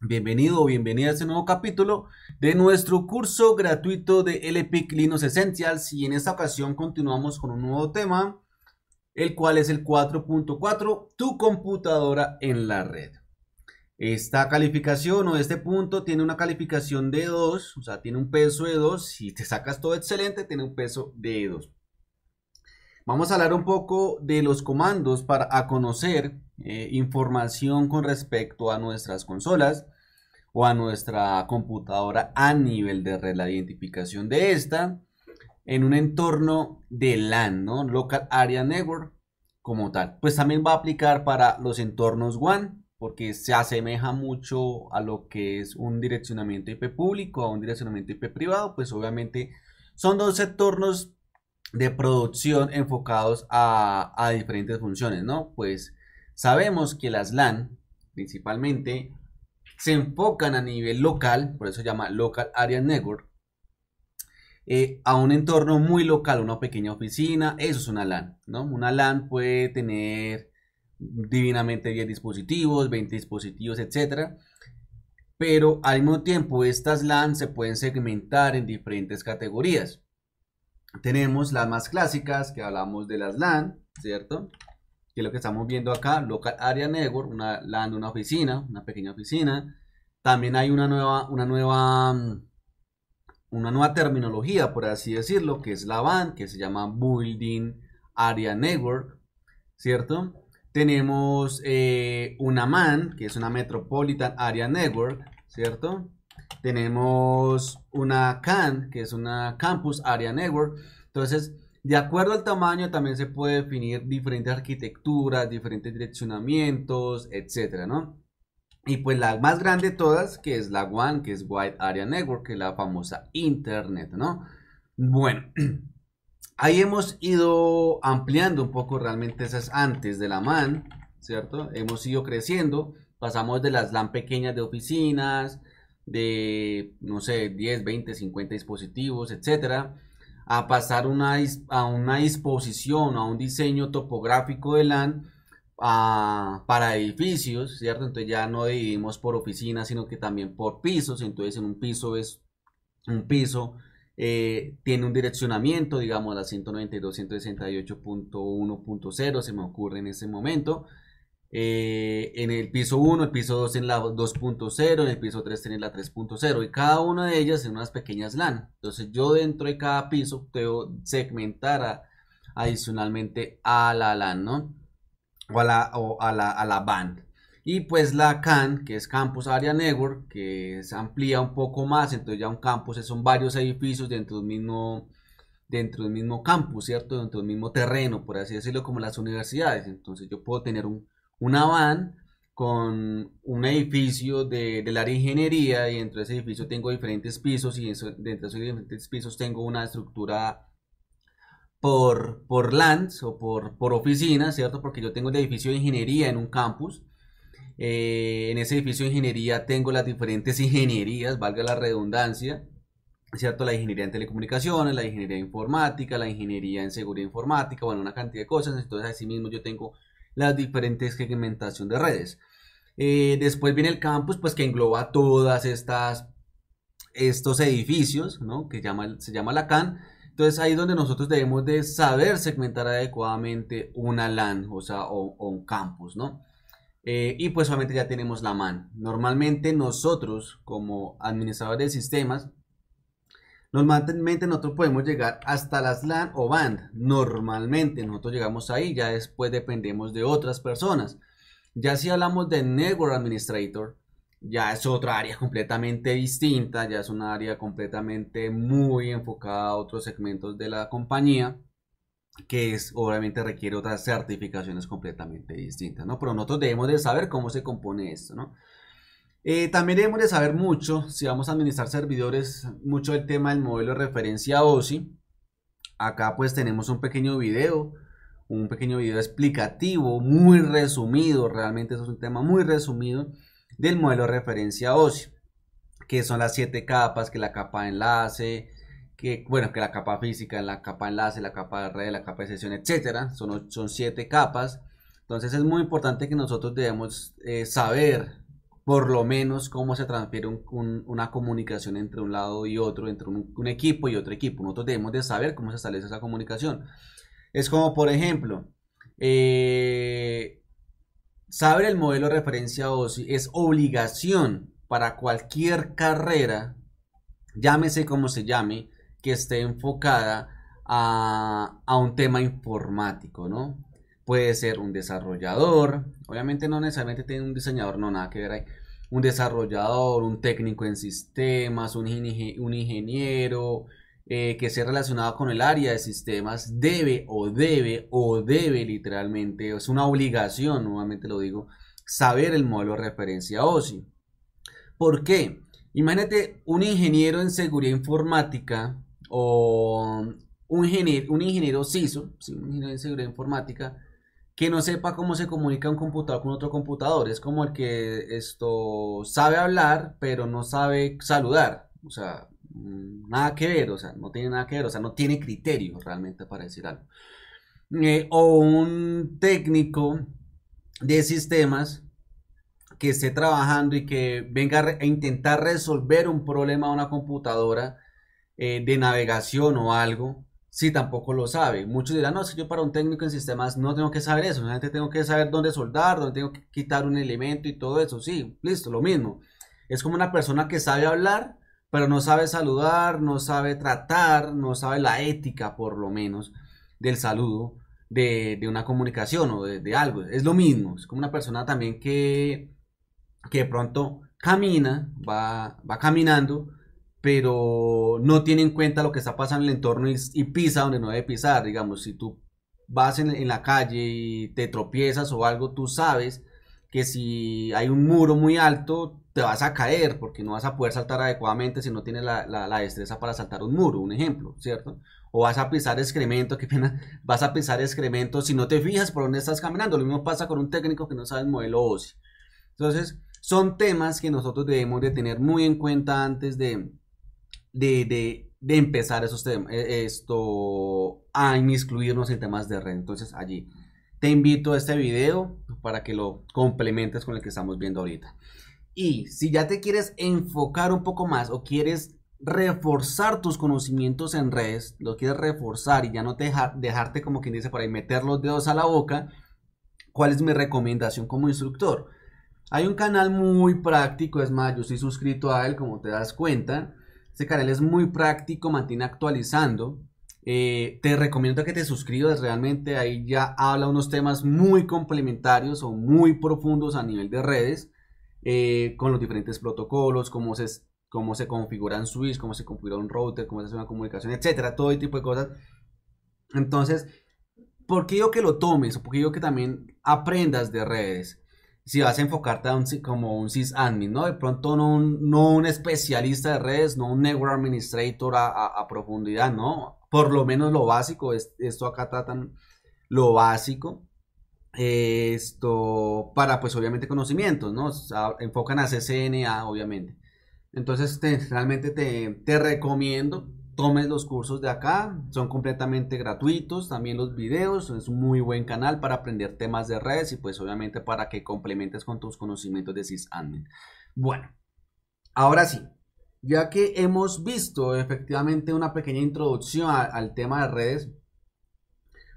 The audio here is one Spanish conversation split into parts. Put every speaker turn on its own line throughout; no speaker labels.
Bienvenido o bienvenida a este nuevo capítulo de nuestro curso gratuito de LPIC Linux Essentials y en esta ocasión continuamos con un nuevo tema, el cual es el 4.4, tu computadora en la red. Esta calificación o este punto tiene una calificación de 2, o sea, tiene un peso de 2, si te sacas todo excelente, tiene un peso de 2. Vamos a hablar un poco de los comandos para conocer eh, información con respecto a nuestras consolas o a nuestra computadora a nivel de red, la identificación de esta en un entorno de LAN, ¿no? Local Area Network como tal. Pues también va a aplicar para los entornos WAN porque se asemeja mucho a lo que es un direccionamiento IP público a un direccionamiento IP privado, pues obviamente son dos entornos de producción enfocados a, a diferentes funciones, ¿no? Pues Sabemos que las LAN, principalmente, se enfocan a nivel local, por eso se llama Local Area Network, eh, a un entorno muy local, una pequeña oficina, eso es una LAN, ¿no? Una LAN puede tener divinamente 10 dispositivos, 20 dispositivos, etc. Pero al mismo tiempo, estas LAN se pueden segmentar en diferentes categorías. Tenemos las más clásicas, que hablamos de las LAN, ¿cierto? que lo que estamos viendo acá, Local Area Network, una una oficina, una pequeña oficina. También hay una nueva, una nueva, mm, una nueva terminología, por así decirlo, que es la BAN, que se llama Building Area Network, ¿cierto? Tenemos eh, una MAN, que es una Metropolitan Area Network, ¿cierto? Tenemos una CAN, que es una Campus Area Network. Entonces, de acuerdo al tamaño también se puede definir diferentes arquitecturas, diferentes direccionamientos, etcétera, ¿no? Y pues la más grande de todas, que es la WAN, que es Wide Area Network, que es la famosa Internet, ¿no? Bueno, ahí hemos ido ampliando un poco realmente esas antes de la MAN, ¿cierto? Hemos ido creciendo, pasamos de las LAN pequeñas de oficinas, de, no sé, 10, 20, 50 dispositivos, etcétera a pasar una, a una disposición, a un diseño topográfico de LAN ah, para edificios, ¿cierto? Entonces ya no dividimos por oficinas, sino que también por pisos, entonces en un piso es un piso. Eh, tiene un direccionamiento, digamos, a la 192.168.1.0, se me ocurre en ese momento. Eh, en el piso 1, el piso 2 en la 2.0, en el piso 3 en la 3.0 y cada una de ellas en unas pequeñas LAN. Entonces yo dentro de cada piso puedo segmentar adicionalmente a la LAN, ¿no? O a la, o a la band. Y pues la CAN, que es Campus Area Network, que se amplía un poco más, entonces ya un campus son varios edificios dentro del mismo dentro del mismo campus, ¿cierto? Dentro del mismo terreno, por así decirlo, como las universidades. Entonces yo puedo tener un, una van con un edificio de, del área de ingeniería y dentro de ese edificio tengo diferentes pisos y dentro de esos diferentes pisos tengo una estructura por, por lands o por, por oficinas, ¿cierto? Porque yo tengo el edificio de ingeniería en un campus. Eh, en ese edificio de ingeniería tengo las diferentes ingenierías, valga la redundancia, ¿cierto? La ingeniería en telecomunicaciones, la ingeniería informática, la ingeniería en seguridad informática, bueno, una cantidad de cosas. Entonces, así mismo yo tengo las diferentes segmentación de redes. Eh, después viene el campus, pues que engloba todas estas estos edificios, ¿no? Que se llama la CAN. Entonces ahí es donde nosotros debemos de saber segmentar adecuadamente una LAN, o sea, o, un campus, ¿no? Eh, y pues obviamente ya tenemos la MAN. Normalmente nosotros como administradores de sistemas Normalmente nosotros podemos llegar hasta las LAN o band. Normalmente nosotros llegamos ahí, ya después dependemos de otras personas. Ya si hablamos de Network Administrator, ya es otra área completamente distinta, ya es una área completamente muy enfocada a otros segmentos de la compañía que obviamente requiere otras certificaciones completamente distintas, ¿no? Pero nosotros debemos de saber cómo se compone esto, ¿no? Eh, también debemos de saber mucho, si vamos a administrar servidores, mucho del tema del modelo de referencia OSI. Acá pues tenemos un pequeño video, un pequeño video explicativo, muy resumido, realmente eso es un tema muy resumido del modelo de referencia OSI, que son las siete capas, que la capa de enlace, que bueno, que la capa física, la capa enlace, la capa de red, la capa de sesión, etcétera, son, son siete capas. Entonces es muy importante que nosotros debemos eh, saber por lo menos cómo se transfiere una comunicación entre un lado y otro, entre un, equipo y otro equipo. Nosotros debemos de saber cómo se establece esa comunicación. Es como, por ejemplo, eh, saber el modelo de referencia OSI es obligación para cualquier carrera, llámese como se llame, que esté enfocada a, a un tema informático, ¿no? puede ser un desarrollador, obviamente no necesariamente tiene un diseñador, no, nada que ver ahí, un desarrollador, un técnico en sistemas, un, ingeniero, eh, que sea relacionado con el área de sistemas, debe o debe o debe literalmente, es una obligación, nuevamente lo digo, saber el modelo de referencia OSI. ¿Por qué? Imagínate un ingeniero en seguridad informática o un ingeniero, un CISO, ingeniero en seguridad informática, que no sepa cómo se comunica un computador con otro computador. Es como el que esto sabe hablar, pero no sabe saludar. O sea, mm, nada que ver, o sea, no tiene nada que ver, o sea, no tiene criterio realmente para decir algo. Eh, o un técnico de sistemas que esté trabajando y que venga a e intentar resolver un problema a una computadora eh, de navegación o algo, si tampoco lo sabe. Muchos dirán, no, es yo para un técnico en sistemas no tengo que saber eso, solamente tengo que saber dónde soldar, dónde tengo que quitar un elemento y todo eso. Sí, listo, lo mismo. Es como una persona que sabe hablar, pero no sabe saludar, no sabe tratar, no sabe la ética, por lo menos, del saludo, de, una comunicación o de, algo. Es lo mismo, es como una persona también que, que de pronto camina, va, va caminando, pero no tiene en cuenta lo que está pasando en el entorno y, pisa donde no debe pisar, digamos, si tú vas en, la calle y te tropiezas o algo, tú sabes que si hay un muro muy alto, te vas a caer porque no vas a poder saltar adecuadamente si no tienes la, destreza para saltar un muro, un ejemplo, ¿cierto? O vas a pisar excremento, qué pena, vas a pisar excremento si no te fijas por dónde estás caminando. Lo mismo pasa con un técnico que no sabe el modelo OSI. Entonces, son temas que nosotros debemos de tener muy en cuenta antes de, de, de, de empezar esos temas, eh, esto, a incluirnos en temas de red. Entonces allí te invito a este video para que lo complementes con el que estamos viendo ahorita. Y si ya te quieres enfocar un poco más o quieres reforzar tus conocimientos en redes, lo quieres reforzar y ya no te dejarte como quien dice por ahí meter los dedos a la boca, ¿cuál es mi recomendación como instructor? Hay un canal muy práctico, es más, yo estoy suscrito a él, como te das cuenta, este canal es muy práctico, mantiene actualizando. Eh, te recomiendo que te suscribas, realmente ahí ya habla unos temas muy complementarios o muy profundos a nivel de redes, eh, con los diferentes protocolos, cómo se, cómo se configuran switch, cómo se configura un router, cómo se hace una comunicación, etcétera, todo tipo de cosas. Entonces, ¿por qué yo que lo tomes? ¿Por qué yo que también aprendas de redes? si vas a enfocarte a como un sysadmin, ¿no? De pronto no un, no un especialista de redes, no un network administrator a, profundidad, ¿no? Por lo menos lo básico, esto acá tratan lo básico, esto para pues obviamente conocimientos, ¿no? enfocan a CCNA obviamente. Entonces realmente te, te recomiendo tomes los cursos de acá, son completamente gratuitos, también los videos, es un muy buen canal para aprender temas de redes y pues obviamente para que complementes con tus conocimientos de sysadmin. Bueno, ahora sí, ya que hemos visto efectivamente una pequeña introducción al tema de redes,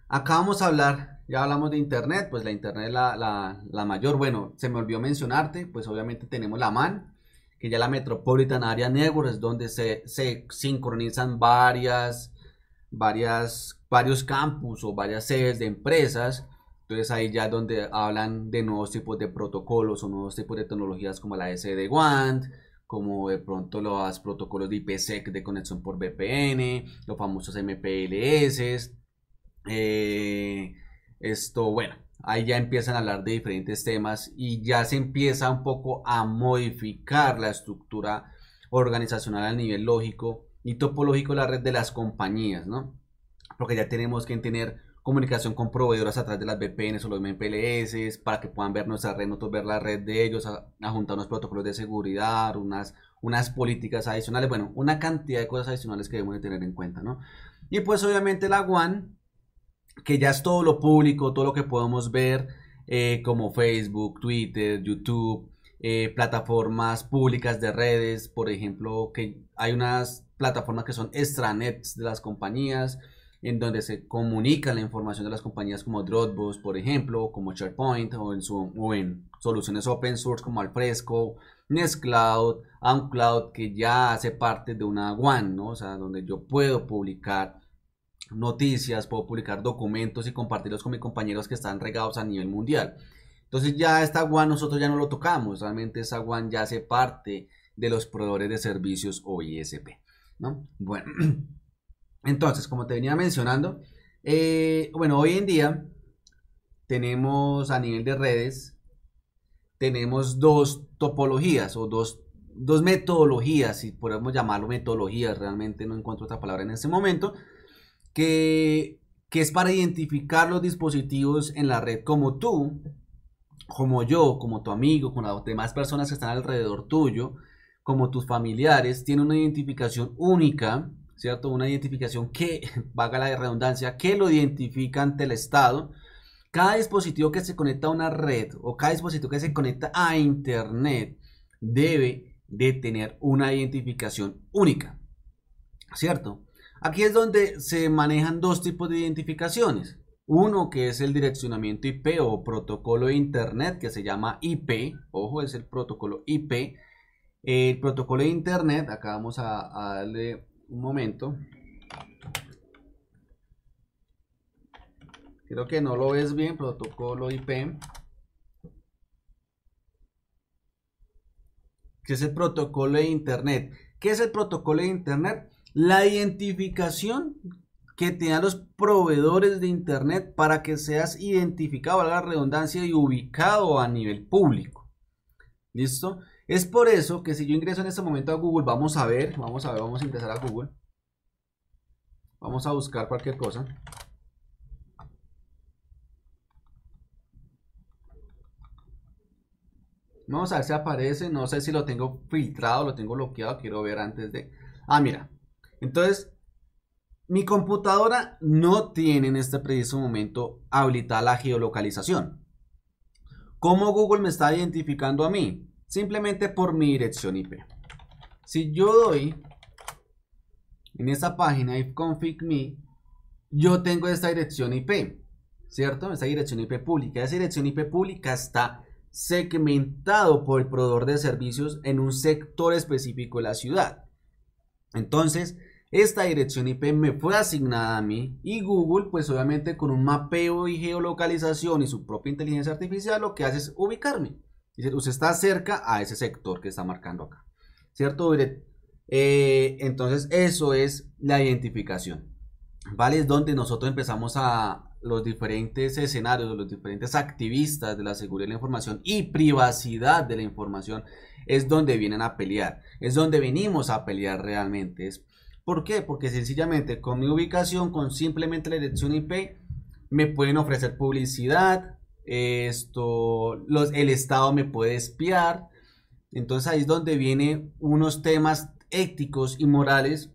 acá vamos a hablar, ya hablamos de internet, pues la internet es la, la mayor, bueno, se me olvidó mencionarte, pues obviamente tenemos la MAN, que ya la Metropolitan Area Network es donde se, sincronizan varias, varias, varios campus o varias sedes de empresas. Entonces ahí ya donde hablan de nuevos tipos de protocolos o nuevos tipos de tecnologías como la SD-WAN, como de pronto los protocolos de IPsec de conexión por VPN, los famosos MPLS. Eh, esto, bueno, ahí ya empiezan a hablar de diferentes temas y ya se empieza un poco a modificar la estructura organizacional a nivel lógico y topológico de la red de las compañías, ¿no? Porque ya tenemos que tener comunicación con proveedores a través de las VPNs o los MPLS para que puedan ver nuestra red, nosotros ver la red de ellos, a, juntar unos protocolos de seguridad, unas, unas políticas adicionales, bueno, una cantidad de cosas adicionales que debemos de tener en cuenta, ¿no? Y pues obviamente la WAN que ya es todo lo público, todo lo que podemos ver, eh, como Facebook, Twitter, YouTube, eh, plataformas públicas de redes, por ejemplo, que hay unas plataformas que son extranets de las compañías, en donde se comunica la información de las compañías como Dropbox, por ejemplo, como SharePoint o en, soluciones open source como Alfresco, Nextcloud, Uncloud, que ya hace parte de una One, ¿no? O sea, donde yo puedo publicar noticias, puedo publicar documentos y compartirlos con mis compañeros que están regados a nivel mundial. Entonces ya esta WAN nosotros ya no lo tocamos, realmente esa WAN ya hace parte de los proveedores de servicios o ISP. Bueno, entonces, como te venía mencionando, eh, bueno, hoy en día tenemos a nivel de redes, tenemos dos topologías o dos, dos metodologías, si podemos llamarlo metodologías, realmente no encuentro otra palabra en este momento, que, es para identificar los dispositivos en la red como tú, como yo, como tu amigo, con las demás personas que están alrededor tuyo, como tus familiares, tiene una identificación única, ¿cierto? Una identificación que, vaga la redundancia, que lo identifica ante el Estado. Cada dispositivo que se conecta a una red o cada dispositivo que se conecta a Internet debe de tener una identificación única, ¿cierto? Aquí es donde se manejan dos tipos de identificaciones. Uno que es el direccionamiento IP o protocolo de Internet que se llama IP. Ojo, es el protocolo IP. El protocolo de Internet, acá vamos a, darle un momento. Creo que no lo ves bien, protocolo IP. ¿Qué es el protocolo de Internet. ¿Qué es el protocolo de Internet? La identificación que te los proveedores de Internet para que seas identificado, a la redundancia, y ubicado a nivel público. ¿Listo? Es por eso que si yo ingreso en este momento a Google, vamos a ver, vamos a ver, vamos a ingresar a Google. Vamos a buscar cualquier cosa. Vamos a ver si aparece, no sé si lo tengo filtrado, lo tengo bloqueado, quiero ver antes de... Ah, mira, entonces, mi computadora no tiene en este preciso momento habilitada la geolocalización. ¿Cómo Google me está identificando a mí? Simplemente por mi dirección IP. Si yo doy en esta página ifconfig.me, me, yo tengo esta dirección IP, ¿cierto? Esta dirección IP pública. Esa dirección IP pública está segmentado por el proveedor de servicios en un sector específico de la ciudad. Entonces, esta dirección IP me fue asignada a mí y Google, pues obviamente con un mapeo y geolocalización y su propia inteligencia artificial, lo que hace es ubicarme. Dice, usted está cerca a ese sector que está marcando acá. ¿Cierto? Eh, entonces, eso es la identificación. ¿Vale? Es donde nosotros empezamos a los diferentes escenarios, los diferentes activistas de la seguridad de la información y privacidad de la información, es donde vienen a pelear, es donde venimos a pelear realmente. Es ¿Por qué? Porque sencillamente con mi ubicación, con simplemente la dirección IP, me pueden ofrecer publicidad, esto, los, el Estado me puede espiar. Entonces ahí es donde vienen unos temas éticos y morales,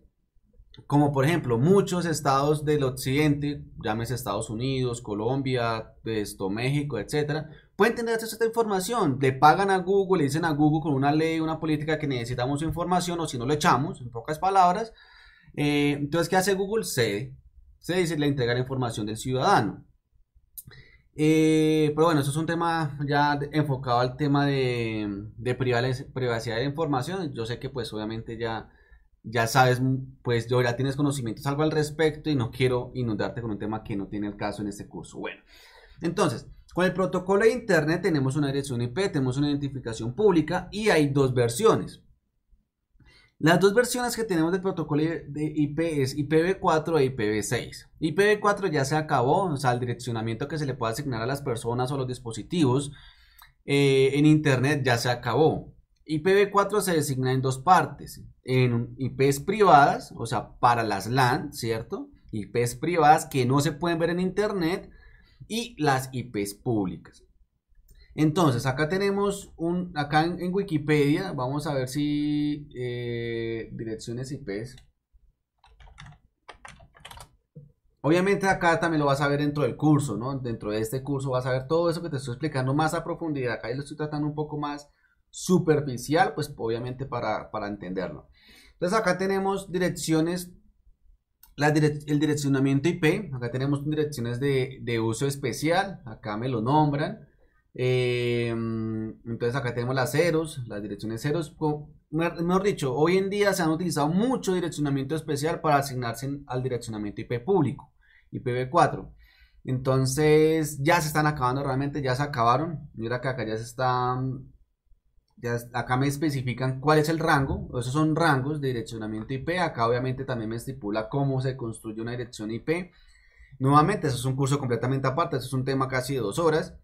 como por ejemplo muchos estados del occidente, llámese Estados Unidos, Colombia, esto, México, etcétera, pueden tener acceso a esta información. Le pagan a Google, le dicen a Google con una ley, una política que necesitamos información o si no lo echamos, en pocas palabras. Eh, entonces, ¿qué hace Google? Se dice y le entrega la información del ciudadano. Eh, pero bueno, eso es un tema ya enfocado al tema de, privacidad de información. Yo sé que pues obviamente ya, ya sabes, mm, pues ya tienes conocimientos algo al respecto y no quiero inundarte con un tema que no tiene el caso en este curso. Bueno, entonces, con el protocolo de Internet tenemos una dirección IP, tenemos una identificación pública y hay dos versiones. Las dos versiones que tenemos del protocolo de IP es IPv4 e IPv6. IPv4 ya se acabó, o sea, el direccionamiento que se le puede asignar a las personas o los dispositivos eh, en Internet ya se acabó. IPv4 se designa en dos partes, en IPs privadas, o sea, para las LAN, ¿cierto? IPs privadas que no se pueden ver en Internet y las IPs públicas. Entonces, acá tenemos un, acá en, Wikipedia, vamos a ver si eh, direcciones IPs. Obviamente acá también lo vas a ver dentro del curso, ¿no? Dentro de este curso vas a ver todo eso que te estoy explicando más a profundidad. Acá lo estoy tratando un poco más superficial, pues obviamente para, entenderlo. Entonces acá tenemos direcciones, el direccionamiento IP, acá tenemos direcciones de, de uso especial, acá me lo nombran. Eh, entonces acá tenemos las ceros, las direcciones ceros. Mejor dicho, hoy en día se han utilizado mucho direccionamiento especial para asignarse al direccionamiento IP público, IPv4. Entonces ya se están acabando realmente, ya se acabaron. Mira que acá ya se están, acá me especifican cuál es el rango. Esos son rangos de direccionamiento IP. Acá obviamente también me estipula cómo se construye una dirección IP. Nuevamente, eso es un curso completamente aparte, eso es un tema casi de dos horas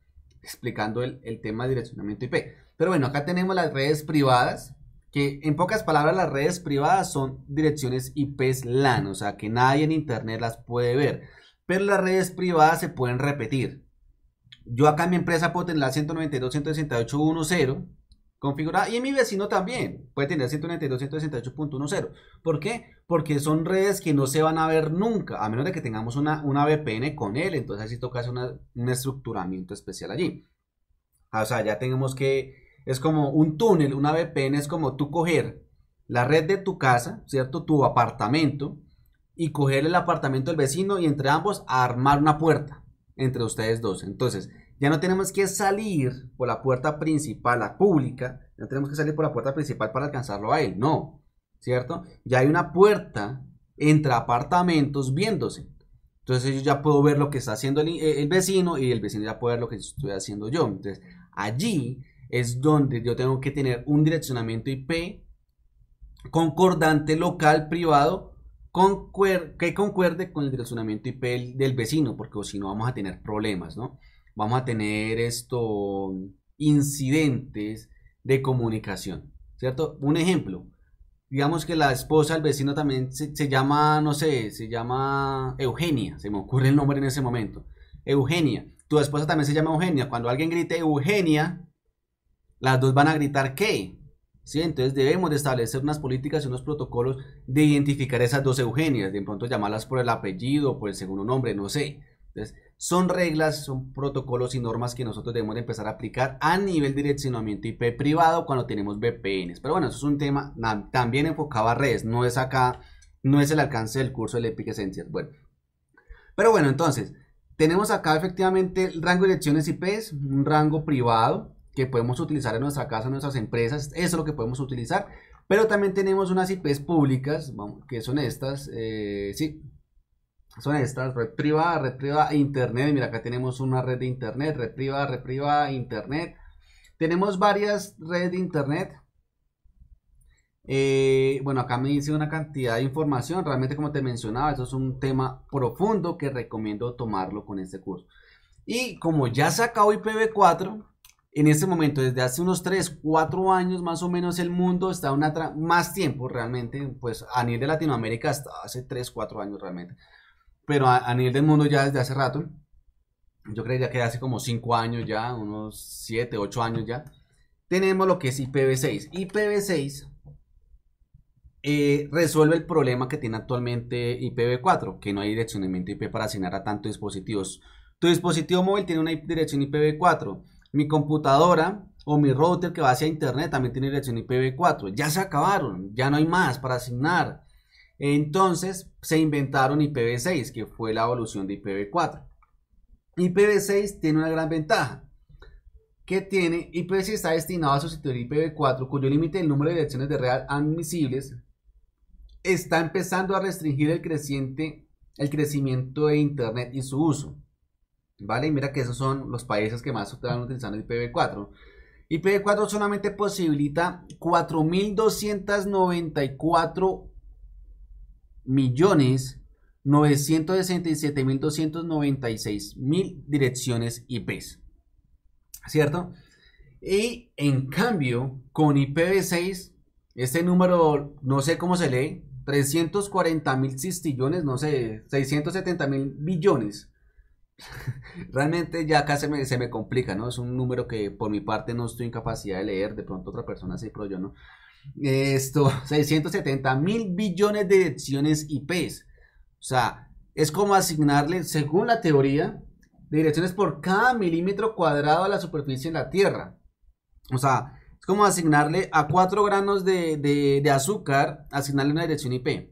explicando el, tema de direccionamiento IP. Pero bueno, acá tenemos las redes privadas, que en pocas palabras las redes privadas son direcciones IP LAN, o sea que nadie en Internet las puede ver. Pero las redes privadas se pueden repetir. Yo acá en mi empresa puedo tener la 192.168.1.0 configurada. Y en mi vecino también puede tener 192.168.10. ¿Por qué? Porque son redes que no se van a ver nunca, a menos de que tengamos una, una VPN con él. Entonces así toca hacer un estructuramiento especial allí. Ah, o sea, ya tenemos que... Es como un túnel, una VPN es como tú coger la red de tu casa, ¿cierto? Tu apartamento y coger el apartamento del vecino y entre ambos armar una puerta entre ustedes dos. Entonces, ya no tenemos que salir por la puerta principal, la pública, no tenemos que salir por la puerta principal para alcanzarlo a él, no, ¿cierto? Ya hay una puerta entre apartamentos viéndose. Entonces yo ya puedo ver lo que está haciendo el, eh, vecino y el vecino ya puede ver lo que estoy haciendo yo. Entonces allí es donde yo tengo que tener un direccionamiento IP concordante local privado que concuerde con el direccionamiento IP del, del vecino, porque si no vamos a tener problemas, ¿no? vamos a tener estos incidentes de comunicación, ¿cierto? Un ejemplo, digamos que la esposa del vecino también se, llama, no sé, se llama Eugenia, se me ocurre el nombre en ese momento, Eugenia, tu esposa también se llama Eugenia, cuando alguien grite Eugenia, las dos van a gritar ¿qué? ¿Sí? Entonces debemos de establecer unas políticas y unos protocolos de identificar esas dos Eugenias, de pronto llamarlas por el apellido, por el segundo nombre, no sé. Entonces, son reglas, son protocolos y normas que nosotros debemos empezar a aplicar a nivel de direccionamiento IP privado cuando tenemos VPNs. Pero bueno, eso es un tema también enfocado a redes, no es acá, no es el alcance del curso del Epic Essentials. Bueno, pero bueno, entonces, tenemos acá efectivamente el rango de direcciones IP, un rango privado que podemos utilizar en nuestra casa, en nuestras empresas, eso es lo que podemos utilizar. Pero también tenemos unas IPs públicas, que son estas, eh, sí, son estas, red privada, red privada, internet, mira acá tenemos una red de internet, red privada, red privada, internet, tenemos varias redes de internet, eh, bueno, acá me dice una cantidad de información, realmente como te mencionaba, eso es un tema profundo que recomiendo tomarlo con este curso. Y como ya se acabó IPv4, en este momento, desde hace unos 3, 4 años más o menos, el mundo está más tiempo realmente, pues a nivel de Latinoamérica hasta hace 3, 4 años realmente pero a, nivel del mundo ya desde hace rato, yo creo que hace como 5 años ya, unos 7, 8 años ya, tenemos lo que es IPv6. IPv6 eh, resuelve el problema que tiene actualmente IPv4, que no hay direccionamiento IP para asignar a tantos dispositivos. Tu dispositivo móvil tiene una dirección IPv4. Mi computadora o mi router que va hacia internet también tiene dirección IPv4. Ya se acabaron, ya no hay más para asignar. Entonces se inventaron IPv6, que fue la evolución de IPv4. IPv6 tiene una gran ventaja. Que tiene IPv6 está destinado a sustituir IPv4, cuyo límite del número de direcciones de red admisibles está empezando a restringir el creciente el crecimiento de internet y su uso. ¿Vale? Mira que esos son los países que más están utilizando IPv4. IPv4 solamente posibilita 4294 millones 967,296,000 mil direcciones IP, ¿Cierto? Y en cambio, con IPv6, este número no sé cómo se lee, 340 mil cistillones, no sé, 670 mil billones. Realmente ya acá se me, complica, ¿no? Es un número que por mi parte no estoy en capacidad de leer, de pronto otra persona sí, pero yo no esto, 670 mil billones de direcciones IP O sea, es como asignarle, según la teoría, direcciones por cada milímetro cuadrado a la superficie de la Tierra. O sea, es como asignarle a 4 granos de, azúcar, asignarle una dirección IP.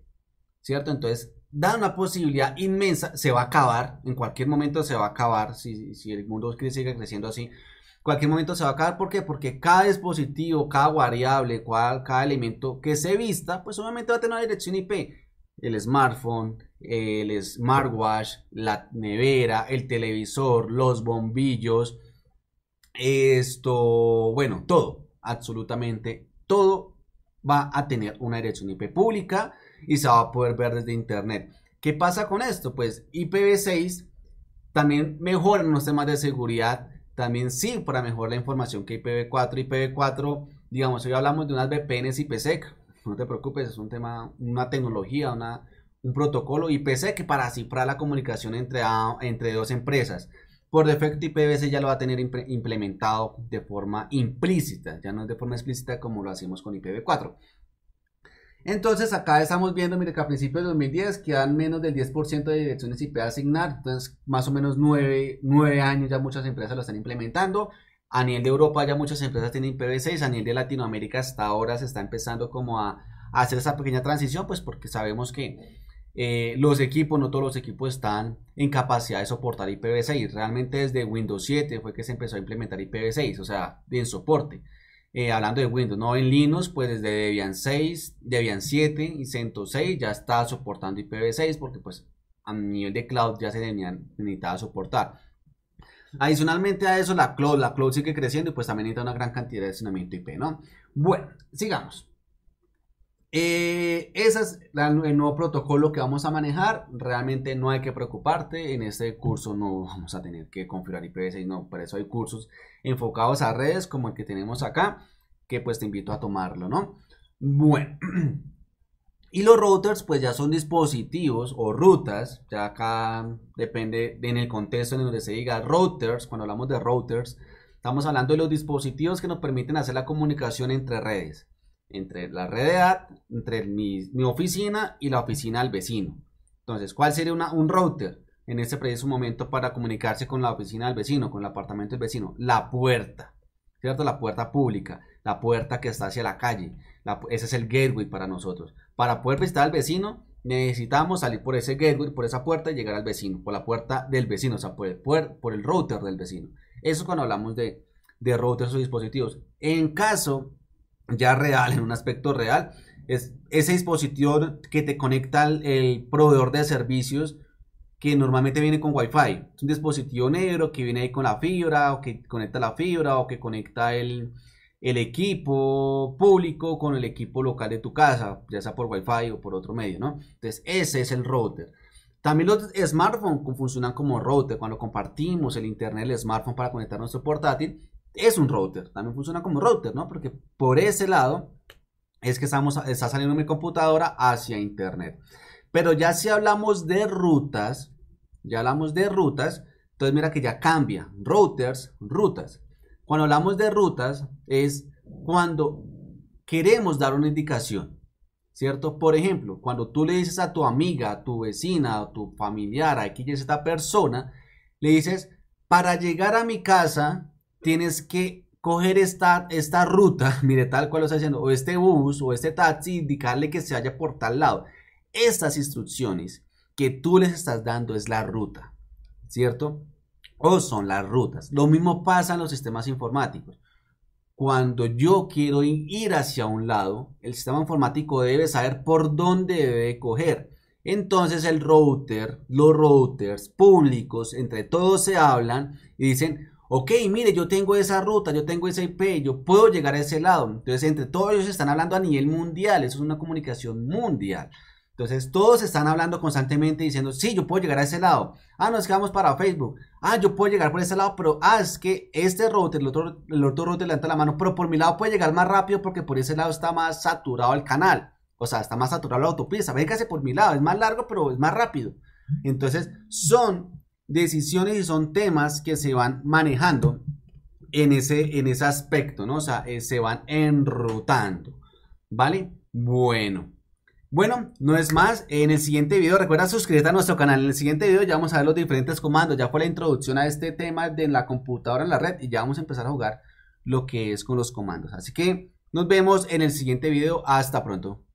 ¿Cierto? Entonces, da una posibilidad inmensa, se va a acabar, en cualquier momento se va a acabar, si, si el mundo sigue creciendo así cualquier momento se va a acabar. ¿Por qué? Porque cada dispositivo, cada variable, cada elemento que se vista, pues obviamente va a tener una dirección IP. El smartphone, el smartwatch, la nevera, el televisor, los bombillos, esto, bueno, todo, absolutamente todo va a tener una dirección IP pública y se va a poder ver desde internet. ¿Qué pasa con esto? Pues IPv6 también mejora en los temas de seguridad también sí para mejorar la información que IPv4. IPv4, digamos, hoy hablamos de unas VPNs IPsec, no te preocupes, es un tema, una tecnología, una, un protocolo IPsec para cifrar la comunicación entre, entre dos empresas. Por defecto, IPv6 ya lo va a tener implementado de forma implícita, ya no es de forma explícita como lo hacemos con IPv4. Entonces acá estamos viendo, mire que a principios de 2010 quedan menos del 10% de direcciones IP a asignar, entonces más o menos 9, años ya muchas empresas lo están implementando. A nivel de Europa ya muchas empresas tienen IPv6, a nivel de Latinoamérica hasta ahora se está empezando como a, hacer esa pequeña transición, pues porque sabemos que eh, los equipos, no todos los equipos están en capacidad de soportar IPv6. Realmente desde Windows 7 fue que se empezó a implementar IPv6, o sea, bien soporte. Eh, hablando de Windows, ¿no? En Linux, pues desde Debian 6, Debian 7 y CentOS 6 ya está soportando IPv6 porque pues a nivel de cloud ya se necesitaba soportar. Adicionalmente a eso, la cloud, la cloud sigue creciendo y pues también necesita una gran cantidad de accionamiento IP, Bueno, sigamos. Eh, ese es el nuevo protocolo que vamos a manejar. Realmente no hay que preocuparte. En este curso no vamos a tener que configurar IPv6. No, por eso hay cursos enfocados a redes como el que tenemos acá. Que pues te invito a tomarlo, ¿no? Bueno. Y los routers pues ya son dispositivos o rutas. Ya acá depende en el contexto en donde se diga routers. Cuando hablamos de routers. Estamos hablando de los dispositivos que nos permiten hacer la comunicación entre redes entre la red de edad, entre mi, oficina y la oficina del vecino. Entonces, ¿cuál sería un router en este preciso momento para comunicarse con la oficina del vecino, con el apartamento del vecino? La puerta, ¿cierto? La puerta pública, la puerta que está hacia la calle. ese es el gateway para nosotros. Para poder visitar al vecino, necesitamos salir por ese gateway, por esa puerta y llegar al vecino, por la puerta del vecino, o sea, por el, router del vecino. Eso es cuando hablamos de, de routers o dispositivos. En caso ya real, en un aspecto real, es ese dispositivo que te conecta el, proveedor de servicios que normalmente viene con Wi-Fi. Es un dispositivo negro que viene ahí con la fibra, o que conecta la fibra, o que conecta el, equipo público con el equipo local de tu casa, ya sea por Wi-Fi o por otro medio, ¿no? Entonces, ese es el router. También los smartphones funcionan como router. Cuando compartimos el internet, el smartphone para conectar nuestro portátil, es un router, también funciona como router, ¿no? Porque por ese lado es que estamos, está saliendo mi computadora hacia internet. Pero ya si hablamos de rutas, ya hablamos de rutas, entonces mira que ya cambia, routers, rutas. Cuando hablamos de rutas es cuando queremos dar una indicación, ¿cierto? Por ejemplo, cuando tú le dices a tu amiga, a tu vecina, a tu familiar, a X esta persona, le dices, para llegar a mi casa, tienes que coger esta, ruta, mire tal cual lo está haciendo, o este bus o este taxi, indicarle que se vaya por tal lado. Estas instrucciones que tú les estás dando es la ruta, ¿cierto? O son las rutas. Lo mismo pasa en los sistemas informáticos. Cuando yo quiero ir hacia un lado, el sistema informático debe saber por dónde debe coger. Entonces el router, los routers públicos, entre todos se hablan y dicen, ok, mire, yo tengo esa ruta, yo tengo esa IP, yo puedo llegar a ese lado. Entonces, entre todos ellos están hablando a nivel mundial, eso es una comunicación mundial. Entonces, todos están hablando constantemente diciendo, sí, yo puedo llegar a ese lado. Ah, nos quedamos para Facebook. Ah, yo puedo llegar por ese lado, pero ah, que este router, el otro, el otro router levanta la mano, pero por mi lado puede llegar más rápido porque por ese lado está más saturado el canal. O sea, está más saturado la autopista. Véngase por mi lado, es más largo, pero es más rápido. Entonces, son decisiones y son temas que se van manejando en ese, en ese aspecto, ¿no? O sea, eh, se van enrutando, ¿vale? Bueno. Bueno, no es más, en el siguiente video recuerda suscribirte a nuestro canal, en el siguiente video ya vamos a ver los diferentes comandos, ya fue la introducción a este tema de la computadora en la red y ya vamos a empezar a jugar lo que es con los comandos. Así que nos vemos en el siguiente video, hasta pronto.